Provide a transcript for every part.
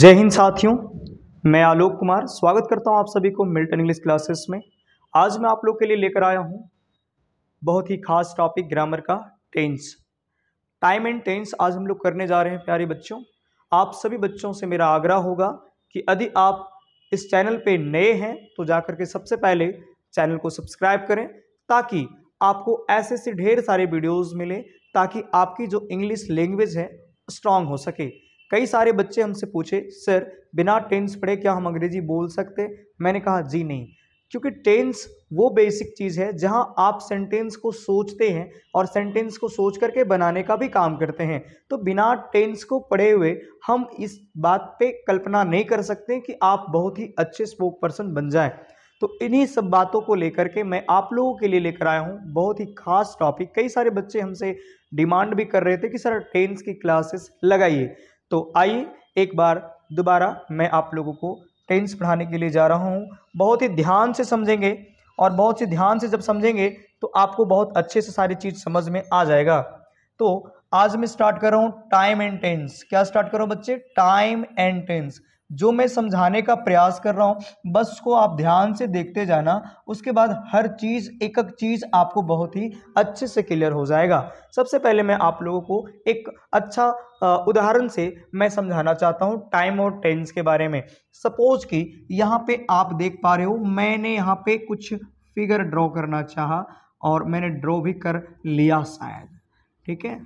जय हिंद साथियों मैं आलोक कुमार स्वागत करता हूं आप सभी को मिल्टन इंग्लिश क्लासेस में आज मैं आप लोग के लिए लेकर आया हूं बहुत ही खास टॉपिक ग्रामर का टेंस टाइम एंड टेंस आज हम लोग करने जा रहे हैं प्यारे बच्चों आप सभी बच्चों से मेरा आग्रह होगा कि यदि आप इस चैनल पे नए हैं तो जा के सबसे पहले चैनल को सब्सक्राइब करें ताकि आपको ऐसे ऐसे ढेर सारे वीडियोज़ मिले ताकि आपकी जो इंग्लिश लैंग्वेज है स्ट्रांग हो सके कई सारे बच्चे हमसे पूछे सर बिना टेंस पढ़े क्या हम अंग्रेजी बोल सकते मैंने कहा जी नहीं क्योंकि टेंस वो बेसिक चीज़ है जहां आप सेंटेंस को सोचते हैं और सेंटेंस को सोच करके बनाने का भी काम करते हैं तो बिना टेंस को पढ़े हुए हम इस बात पे कल्पना नहीं कर सकते कि आप बहुत ही अच्छे स्पोक पर्सन बन जाएं तो इन्हीं सब बातों को लेकर के मैं आप लोगों के लिए लेकर आया हूँ बहुत ही खास टॉपिक कई सारे बच्चे हमसे डिमांड भी कर रहे थे कि सर टेंस की क्लासेस लगाइए तो आइए एक बार दोबारा मैं आप लोगों को टेंस पढ़ाने के लिए जा रहा हूँ बहुत ही ध्यान से समझेंगे और बहुत ही ध्यान से जब समझेंगे तो आपको बहुत अच्छे से सारी चीज़ समझ में आ जाएगा तो आज मैं स्टार्ट कर रहा हूँ टाइम एंड टेंस क्या स्टार्ट कर रहा हूँ बच्चे टाइम एंड टेंस जो मैं समझाने का प्रयास कर रहा हूँ बस उसको आप ध्यान से देखते जाना उसके बाद हर चीज़ एक एक चीज़ आपको बहुत ही अच्छे से क्लियर हो जाएगा सबसे पहले मैं आप लोगों को एक अच्छा उदाहरण से मैं समझाना चाहता हूँ टाइम और टेंस के बारे में सपोज कि यहाँ पे आप देख पा रहे हो मैंने यहाँ पे कुछ फिगर ड्रॉ करना चाहा और मैंने ड्रॉ भी कर लिया शायद ठीक है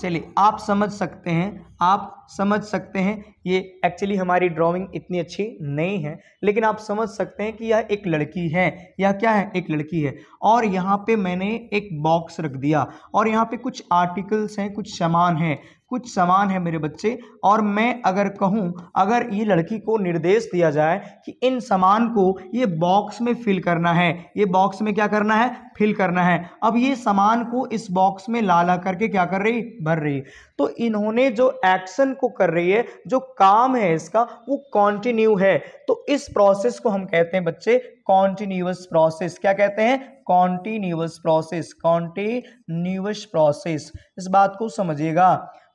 चलिए आप समझ सकते हैं आप समझ सकते हैं ये एक्चुअली हमारी ड्राइंग इतनी अच्छी नहीं है लेकिन आप समझ सकते हैं कि यह एक लड़की है यह क्या है एक लड़की है और यहाँ पे मैंने एक बॉक्स रख दिया और यहाँ पे कुछ आर्टिकल्स हैं कुछ सामान हैं कुछ सामान है मेरे बच्चे और मैं अगर कहूँ अगर ये लड़की को निर्देश दिया जाए कि इन सामान को ये बॉक्स में फिल करना है ये बॉक्स में क्या करना है फिल करना है अब ये सामान को इस बॉक्स में ला ला करके क्या कर रही भर रही तो इन्होंने जो एक्शन को कर रही है जो काम है इसका वो कॉन्टिन्यू है तो इस प्रोसेस को हम कहते हैं बच्चे कॉन्टिन्यूस प्रोसेस क्या कहते हैं कॉन्टिन्यूस प्रोसेस कॉन्टिन्यूस प्रोसेस इस बात को समझिएगा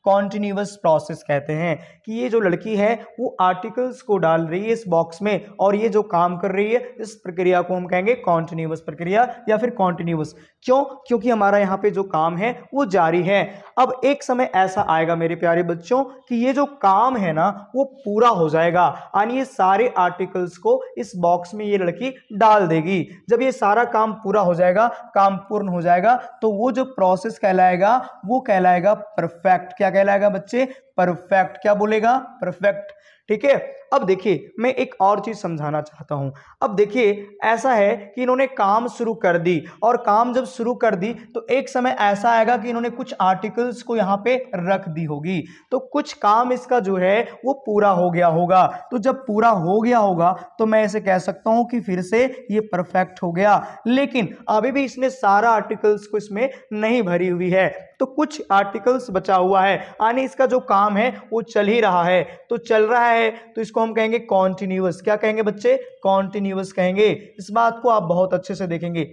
कॉन्टिन्यूस प्रोसेस कहते हैं कि ये जो लड़की है वो आर्टिकल्स को डाल रही है इस बॉक्स में और ये जो काम कर रही है इस प्रक्रिया को हम कहेंगे कॉन्टिन्यूस प्रक्रिया या फिर कॉन्टिन्यूस क्यों क्योंकि हमारा यहाँ पे जो काम है वो जारी है अब एक समय ऐसा आएगा मेरे प्यारे बच्चों कि ये जो काम है ना वो पूरा हो जाएगा यानी ये सारे आर्टिकल्स को इस बॉक्स में ये लड़की डाल देगी जब ये सारा काम पूरा हो जाएगा काम पूर्ण हो जाएगा तो वो जो प्रोसेस कहलाएगा वो कहलाएगा परफेक्ट क्या क्या कहलाएगा बच्चे परफेक्ट क्या बोलेगा परफेक्ट ठीक है अब देखिए मैं एक और चीज़ समझाना चाहता हूं अब देखिए ऐसा है कि इन्होंने काम शुरू कर दी और काम जब शुरू कर दी तो एक समय ऐसा आएगा कि इन्होंने कुछ आर्टिकल्स को यहां पे रख दी होगी तो कुछ काम इसका जो है वो पूरा हो गया होगा तो जब पूरा हो गया होगा तो मैं ऐसे कह सकता हूं कि फिर से ये परफेक्ट हो गया लेकिन अभी भी इसने सारा आर्टिकल्स को इसमें नहीं भरी हुई है तो कुछ आर्टिकल्स बचा हुआ है यानी इसका जो काम है वो चल ही रहा है तो चल रहा है तो इसको हम कहेंगे कॉन्टिन्यूस क्या कहेंगे बच्चे कॉन्टिन्यूस कहेंगे इस बात को आप बहुत अच्छे से देखेंगे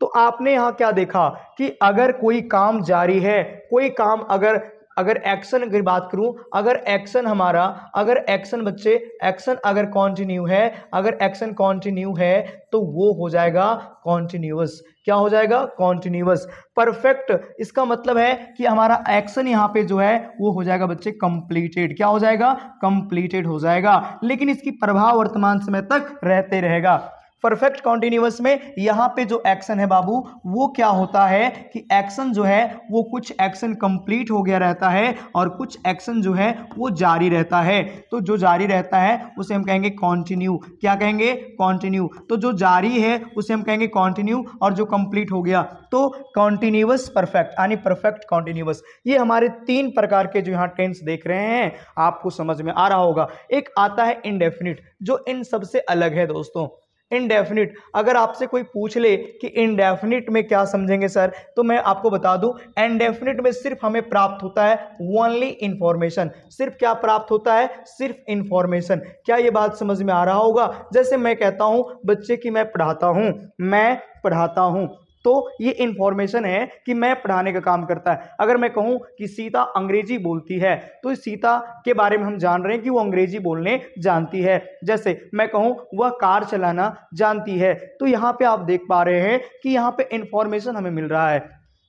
तो आपने यहां क्या देखा कि अगर कोई काम जारी है कोई काम अगर अगर एक्शन की बात करूं अगर एक्शन हमारा अगर एक्शन बच्चे एक्शन अगर कॉन्टिन्यू है अगर एक्शन कॉन्टिन्यू है तो वो हो जाएगा कॉन्टिन्यूस क्या हो जाएगा कॉन्टिन्यूस परफेक्ट इसका मतलब है कि हमारा एक्शन यहाँ पे जो है वो हो जाएगा बच्चे कंप्लीटेड क्या हो जाएगा कंप्लीटेड हो जाएगा लेकिन इसकी प्रभाव वर्तमान समय तक रहते रहेगा परफेक्ट कॉन्टिन्यूस में यहाँ पे जो एक्शन है बाबू वो क्या होता है कि एक्शन जो है वो कुछ एक्शन कंप्लीट हो गया रहता है और कुछ एक्शन जो है वो जारी रहता है तो जो जारी रहता है उसे हम कहेंगे कॉन्टिन्यू क्या कहेंगे कॉन्टिन्यू तो जो जारी है उसे हम कहेंगे कॉन्टिन्यू और जो कंप्लीट हो गया तो कॉन्टिन्यूस परफेक्ट यानी परफेक्ट कॉन्टिन्यूस ये हमारे तीन प्रकार के जो यहाँ टेंस देख रहे हैं आपको समझ में आ रहा होगा एक आता है इनडेफिनिट जो इन सबसे अलग है दोस्तों इनडेफिनिट अगर आपसे कोई पूछ ले कि इनडेफिनिट में क्या समझेंगे सर तो मैं आपको बता दूं एनडेफिनिट में सिर्फ हमें प्राप्त होता है ओनली इन्फॉर्मेशन सिर्फ क्या प्राप्त होता है सिर्फ इन्फॉर्मेशन क्या ये बात समझ में आ रहा होगा जैसे मैं कहता हूँ बच्चे की मैं पढ़ाता हूँ मैं पढ़ाता हूँ तो ये इन्फॉर्मेशन है कि मैं पढ़ाने का काम करता है अगर मैं कहूँ कि सीता अंग्रेजी बोलती है तो इस सीता के बारे में हम जान रहे हैं कि वो अंग्रेजी बोलने जानती है जैसे मैं कहूँ वह कार चलाना जानती है तो यहाँ पे आप देख पा रहे हैं कि यहाँ पे इन्फॉर्मेशन हमें मिल रहा है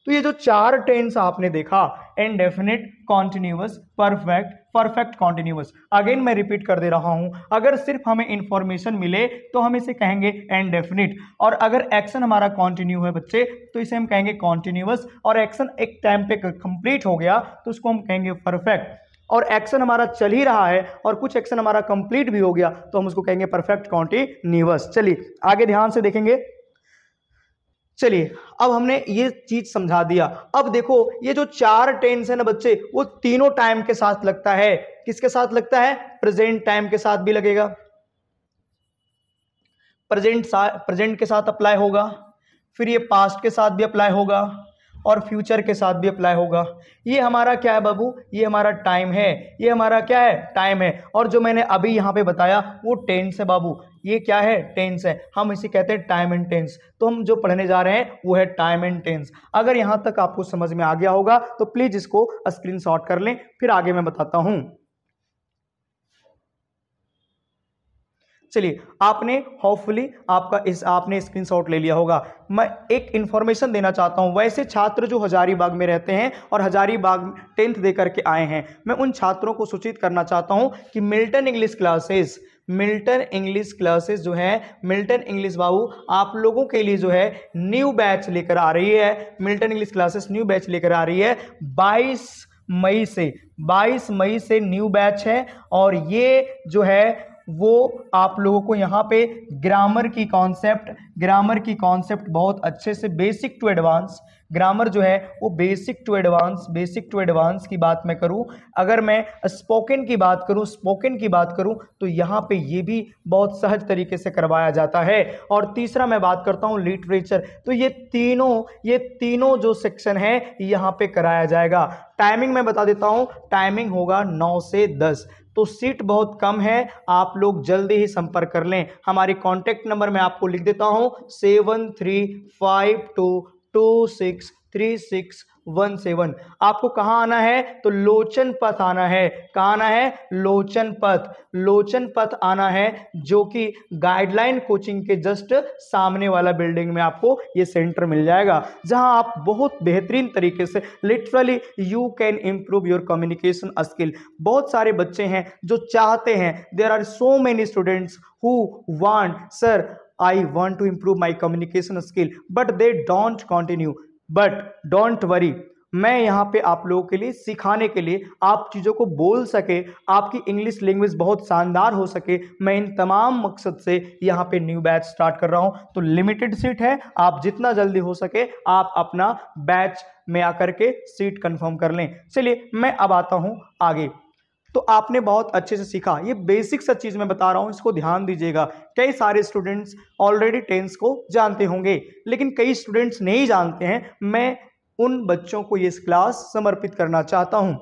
तो ये जो चार टेंस आपने देखा indefinite continuous perfect perfect continuous again मैं रिपीट कर दे रहा हूं अगर सिर्फ हमें इंफॉर्मेशन मिले तो हम इसे कहेंगे इनडेफिनिट और अगर एक्शन हमारा कॉन्टिन्यू है बच्चे तो इसे हम कहेंगे कॉन्टिन्यूस और एक्शन एक टाइम पे कंप्लीट हो गया तो उसको हम कहेंगे परफेक्ट और एक्शन हमारा चल ही रहा है और कुछ एक्शन हमारा कंप्लीट भी हो गया तो हम उसको कहेंगे परफेक्ट कॉन्टिन्यूस चलिए आगे ध्यान से देखेंगे चलिए अब हमने ये चीज समझा दिया अब देखो ये जो चार टेंस है ना बच्चे वो तीनों टाइम के साथ लगता है किसके साथ लगता है प्रेजेंट टाइम के साथ भी लगेगा प्रेजेंट प्रेजेंट के साथ अप्लाई होगा फिर ये पास्ट के साथ भी अप्लाई होगा और फ्यूचर के साथ भी अप्लाई होगा ये हमारा क्या है बाबू ये हमारा टाइम है ये हमारा क्या है टाइम है और जो मैंने अभी यहाँ पे बताया वो टेंस है बाबू ये क्या है टेंस है हम इसे कहते हैं टाइम एंड टेंस तो हम जो पढ़ने जा रहे हैं वो है टाइम एंड टेंस अगर यहाँ तक आपको समझ में आ गया होगा तो प्लीज़ इसको स्क्रीन कर लें फिर आगे मैं बताता हूँ चलिए आपने होपफुली आपका इस आपने स्क्रीनशॉट ले लिया होगा मैं एक इन्फॉर्मेशन देना चाहता हूँ वैसे छात्र जो हजारीबाग में रहते हैं और हजारीबाग टेंथ दे करके आए हैं मैं उन छात्रों को सूचित करना चाहता हूँ कि Milton English classes Milton English classes जो है मिल्टन इंग्लिश बाबू आप लोगों के लिए जो है न्यू बैच लेकर आ रही है Milton English classes new batch लेकर आ रही है बाईस मई से 22 मई से न्यू बैच है और ये जो है वो आप लोगों को यहाँ पे ग्रामर की कॉन्सेप्ट ग्रामर की कॉन्सेप्ट बहुत अच्छे से बेसिक टू एडवांस ग्रामर जो है वो basic to advance basic to advance की बात मैं करूँ अगर मैं स्पोकन की बात करूँ स्पोकन की बात करूँ तो यहाँ पे ये भी बहुत सहज तरीके से करवाया जाता है और तीसरा मैं बात करता हूँ लिटरेचर तो ये तीनों ये तीनों जो सेक्शन है यहाँ पे कराया जाएगा टाइमिंग मैं बता देता हूँ टाइमिंग होगा नौ से दस तो सीट बहुत कम है आप लोग जल्दी ही संपर्क कर लें हमारी कॉन्टैक्ट नंबर मैं आपको लिख देता हूँ seven three five two two six three six one seven आपको कहाँ आना है तो लोचन पथ आना है कहाँ आना है लोचन पथ लोचन पथ आना है जो कि गाइडलाइन कोचिंग के जस्ट सामने वाला बिल्डिंग में आपको ये सेंटर मिल जाएगा जहाँ आप बहुत बेहतरीन तरीके से literally you can improve your communication skill बहुत सारे बच्चे हैं जो चाहते हैं there are so many students who want sir I want to improve my communication skill, but they don't continue. But don't worry मैं यहाँ पे आप लोगों के लिए सिखाने के लिए आप चीज़ों को बोल सके आपकी इंग्लिश लैंग्वेज बहुत शानदार हो सके मैं इन तमाम मकसद से यहाँ पे न्यू बैच स्टार्ट कर रहा हूँ तो लिमिटेड सीट है आप जितना जल्दी हो सके आप अपना बैच में आकर के सीट कंफर्म कर लें चलिए मैं अब आता हूँ आगे तो आपने बहुत अच्छे से सीखा ये बेसिक सा चीज़ मैं बता रहा हूँ इसको ध्यान दीजिएगा कई सारे स्टूडेंट्स ऑलरेडी टेंस को जानते होंगे लेकिन कई स्टूडेंट्स नहीं जानते हैं मैं उन बच्चों को ये क्लास समर्पित करना चाहता हूँ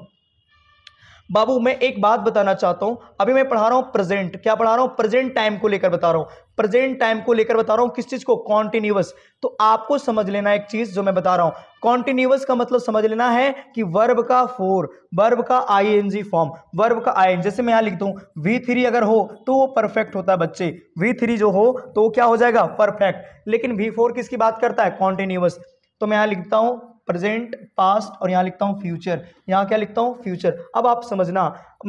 बाबू मैं एक बात बताना चाहता हूं अभी मैं पढ़ा रहा हूं प्रेजेंट क्या पढ़ा रहा हूं प्रेजेंट टाइम को लेकर बता रहा हूं प्रेजेंट टाइम को लेकर बता रहा हूं किस चीज को कॉन्टिन्यूस तो आपको समझ लेना एक चीज जो मैं बता रहा हूं कॉन्टिन्यूस का मतलब समझ लेना है कि वर्ब का फोर वर्ब का आईएनजी फॉर्म वर्ब का आई एन जैसे मैं यहां लिख हूं वी थ्री अगर हो तो वो परफेक्ट होता है बच्चे वी थ्री जो हो तो वो क्या हो जाएगा परफेक्ट लेकिन वी फोर किसकी बात करता है कॉन्टिन्यूस तो मैं यहां लिखता हूं प्रेजेंट पास्ट और यहाँ लिखता हूँ फ्यूचर यहाँ क्या लिखता हूँ फ्यूचर अब आप समझना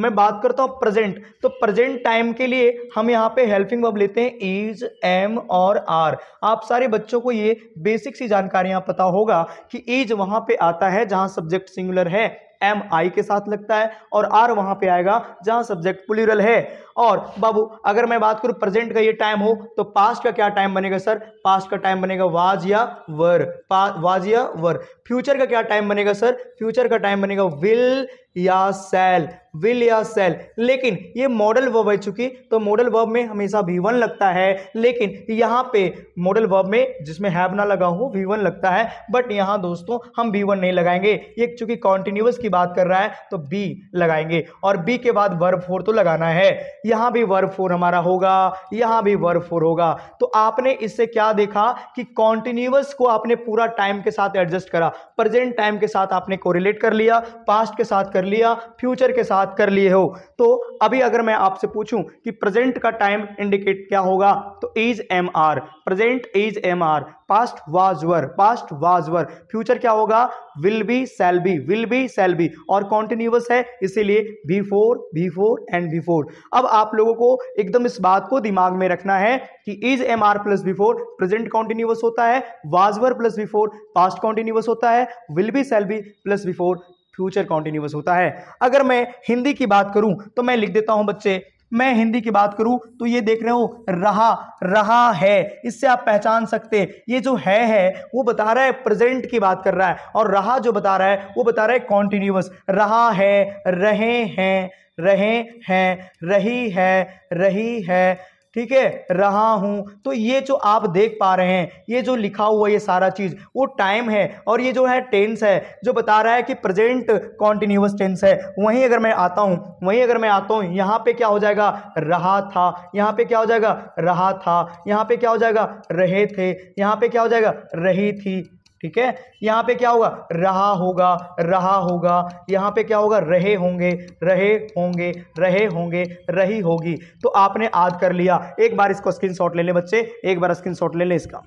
मैं बात करता हूँ प्रेजेंट तो प्रेजेंट टाइम के लिए हम यहाँ पे हेल्पिंग वर्ब लेते हैं इज एम और आर आप सारे बच्चों को ये बेसिक सी जानकारियाँ पता होगा कि इज वहाँ पे आता है जहाँ सब्जेक्ट सिंगुलर है एम आई के साथ लगता है और आर वहाँ पे आएगा जहाँ सब्जेक्ट पुलिरल है और बाबू अगर मैं बात करूं प्रेजेंट का ये टाइम हो तो पास्ट का क्या टाइम बनेगा सर पास्ट का टाइम बनेगा वाज या वर वाज या वर फ्यूचर का क्या टाइम बनेगा सर फ्यूचर का टाइम बनेगा विल या सेल विल या सेल लेकिन ये मॉडल वर्ब है चुकी तो मॉडल वर्ब में हमेशा वी वन लगता है लेकिन यहाँ पे मॉडल वर्ब में जिसमें हैव ना लगा हो वी वन लगता है बट यहाँ दोस्तों हम वी वन नहीं लगाएंगे ये चूंकि कॉन्टिन्यूस की बात कर रहा है तो बी लगाएंगे और बी के बाद वर्ब फोर तो लगाना है यहाँ भी वर्ब फोर हमारा होगा यहां भी वर्ब फोर होगा तो आपने इससे क्या देखा कि कॉन्टिन्यूस को आपने पूरा टाइम के साथ एडजस्ट करा प्रेजेंट टाइम के साथ आपने कोरिलेट कर लिया पास्ट के साथ कर लिया फ्यूचर के साथ कर लिए हो तो अभी अगर मैं आपसे पूछूं कि प्रेजेंट का टाइम इंडिकेट क्या होगा तो is am are present is am are past was were past was were future क्या होगा will be shall be will be shall be और कॉन्टिन्यूस है इसीलिए be four be four and be four अब आप लोगों को एकदम इस बात को दिमाग में रखना है कि is am are plus be four present continuous होता है was were plus be four past continuous होता है will be shall be plus be four future continuous होता है अगर मैं हिंदी की बात करूं तो मैं लिख देता हूं बच्चे मैं हिंदी की बात करूं तो ये देख रहे हो रहा रहा है इससे आप पहचान सकते हैं ये जो है है वो बता रहा है प्रेजेंट की बात कर रहा है और रहा जो बता रहा है वो बता रहा है कॉन्टिन्यूस रहा है रहे हैं रहे हैं रही है रही है ठीक है रहा हूँ तो ये जो आप देख पा रहे हैं ये जो लिखा हुआ ये सारा चीज़ वो टाइम है और ये जो है टेंस है जो बता रहा है कि प्रेजेंट कॉन्टिन्यूस टेंस है वहीं अगर मैं आता हूँ वहीं अगर मैं आता हूँ यहाँ पे क्या हो जाएगा रहा था यहाँ पे क्या हो जाएगा रहा था यहाँ पे क्या हो जाएगा रहे थे यहाँ पे क्या हो जाएगा रही थी ठीक है यहाँ पे क्या होगा रहा होगा रहा होगा यहाँ पे क्या होगा रहे होंगे रहे होंगे रहे होंगे रही होगी तो आपने आद कर लिया एक बार इसको स्क्रीनशॉट ले ले बच्चे एक बार स्क्रीनशॉट ले ले इसका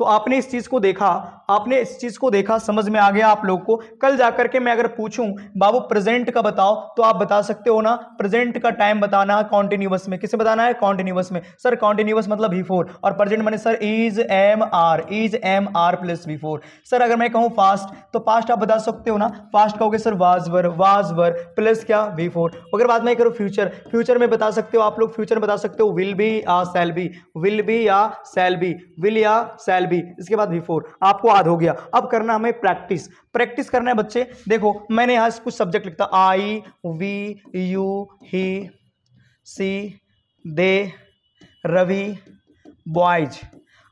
तो आपने इस चीज़ को देखा आपने इस चीज़ को देखा समझ में आ गया आप लोग को कल जाकर के मैं अगर पूछूं बाबू प्रेजेंट का बताओ तो आप बता सकते हो ना प्रेजेंट का टाइम बताना कॉन्टिन्यूस में किसे बताना है कॉन्टिन्यूस में सर कॉन्टिन्यूस मतलब बिफोर और प्रेजेंट मैंने sir is am are is am are plus before sir अगर मैं कहूँ फास्ट तो फास्ट आप बता सकते हो ना फास्ट कहोगे सर वाजवर वाजवर प्लस क्या बिफोर अगर बात मैं करूँ फ्यूचर फ्यूचर में बता सकते हो आप लोग फ्यूचर में बता सकते हो विल बी या सेल बी विल बी या सेल बी विल या सेल बी इसके बाद फोर आपको याद हो गया अब करना हमें प्रैक्टिस प्रैक्टिस करना है बच्चे देखो मैंने यहाँ कुछ सब्जेक्ट लिखता I we you he she they Ravi boys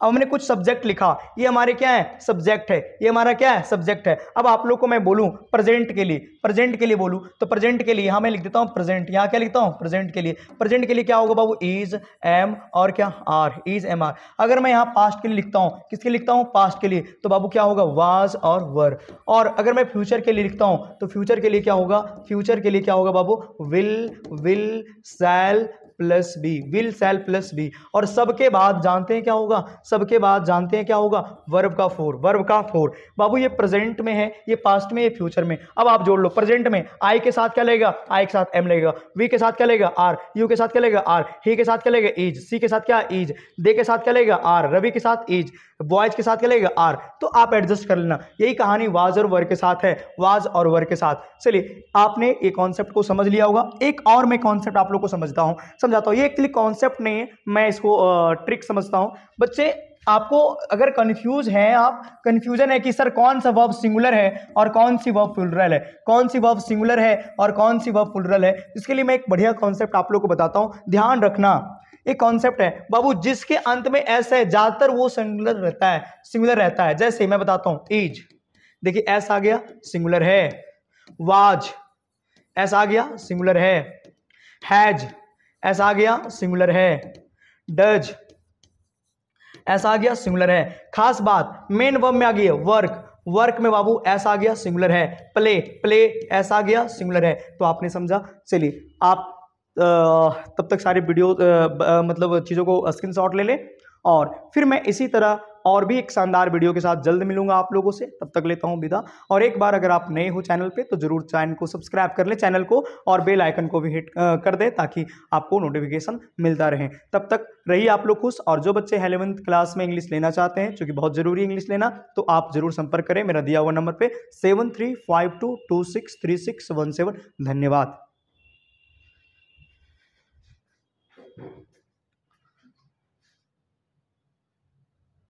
अब हमने कुछ सब्जेक्ट लिखा ये हमारे क्या है सब्जेक्ट है ये हमारा क्या है सब्जेक्ट है अब आप लोग को मैं बोलूँ प्रेजेंट के लिए प्रेजेंट के लिए बोलूँ तो प्रेजेंट के लिए यहाँ मैं लिख देता हूँ प्रेजेंट यहाँ क्या लिखता हूँ प्रेजेंट के लिए प्रेजेंट के लिए क्या होगा बाबू इज एम और क्या आर इज एम आर अगर मैं यहाँ पास्ट के लिए लिखता हूँ किसके लिखता हूँ पास्ट के लिए तो बाबू क्या होगा वाज और वर और अगर मैं फ्यूचर के लिए लिखता हूँ तो फ्यूचर के लिए क्या होगा फ्यूचर के लिए क्या होगा बाबू will will shall plus be will shall plus be और सबके बाद जानते हैं क्या होगा सबके बाद जानते हैं क्या होगा वर्ब का फोर वर्ब का फोर बाबू ये प्रेजेंट में है ये पास्ट में ये फ्यूचर में अब आप जोड़ लो प्रेजेंट में आई के साथ क्या लेगा आई के साथ एम लेगा वी के साथ क्या लेगा आर यू के साथ क्या लेगा आर ही के साथ क्या लेगा इज सी के साथ क्या इज दे के साथ क्या लेगा आर रवि के साथ इज बॉयज के साथ क्या लेगा आर तो आप एडजस्ट कर लेना यही कहानी वाज और वर के साथ है वाज और वर के साथ चलिए आपने ये कॉन्सेप्ट को समझ लिया होगा एक और मैं कॉन्सेप्ट आप लोग को समझता हूँ समझाता हूँ ये एक्चुअली कॉन्सेप्ट नहीं है मैं इसको ट्रिक समझता हूँ बच्चे आपको अगर कंफ्यूज हैं आप कंफ्यूजन है कि सर कौन सा वर्ब सिंगुलर है और कौन सी वर्ब फुलरल है कौन सी वर्ब सिंगुलर है और कौन सी वर्ब फुलरल है इसके लिए मैं एक बढ़िया कॉन्सेप्ट आप लोग को बताता हूँ ध्यान रखना एक कॉन्सेप्ट है बाबू जिसके अंत में ऐसा है ज़्यादातर वो सिंगुलर रहता है सिंगुलर रहता है जैसे मैं बताता हूँ एज देखिए एस आ गया सिंगुलर है वाज एस आ गया सिंगुलर है हैज ऐसा आ गया सिंगुलर है डज ऐसा आ गया सिंगुलर है खास बात मेन वर्ब में आ गई है वर्क वर्क में बाबू ऐसा आ गया सिंगुलर है प्ले प्ले ऐसा आ गया सिंगुलर है तो आपने समझा चलिए आप तब तक सारे वीडियो मतलब चीज़ों को स्क्रीनशॉट ले लें और फिर मैं इसी तरह और भी एक शानदार वीडियो के साथ जल्द मिलूंगा आप लोगों से तब तक लेता हूँ विदा और एक बार अगर आप नए हो चैनल पर तो जरूर चैनल को सब्सक्राइब कर लें चैनल को और बेल आइकन को भी हिट कर दें ताकि आपको नोटिफिकेशन मिलता रहे तब तक रहिए आप लोग खुश और जो बच्चे एलेवंथ क्लास में इंग्लिश लेना चाहते हैं चूँकि बहुत ज़रूरी इंग्लिश लेना तो आप जरूर संपर्क करें मेरा दिया हुआ नंबर पर seven three five two two six three six one seven धन्यवाद